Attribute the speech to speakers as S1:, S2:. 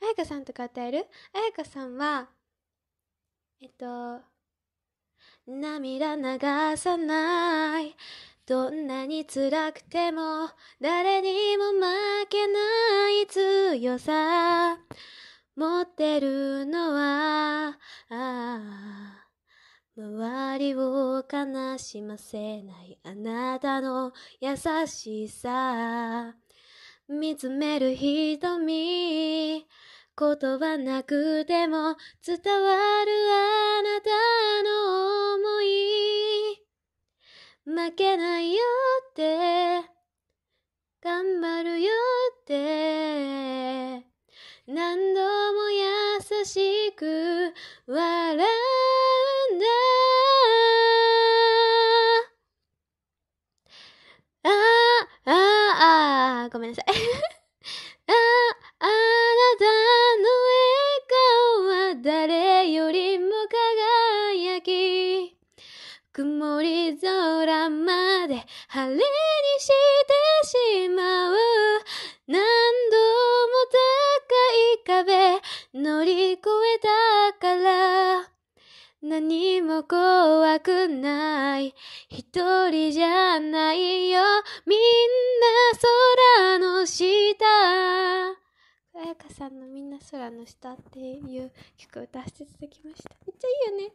S1: 彩香さんとか歌える彩香さんは、えっと、涙流さない。どんなに辛くても、誰にも負けない強さ。持ってるのは、ああ周りを悲しませないあなたの優しさ。見つめる瞳言葉なくても伝わるあなたの思い負けないよって頑張るよって何度も優しく笑うんだああああごめんなさい 曇り空まで晴れにしてしまう何度も高い壁乗り越えたから何も怖くない一人じゃないよみんな空の下や香さんの「みんな空の下」っていう曲を出していただきましためっちゃいいよね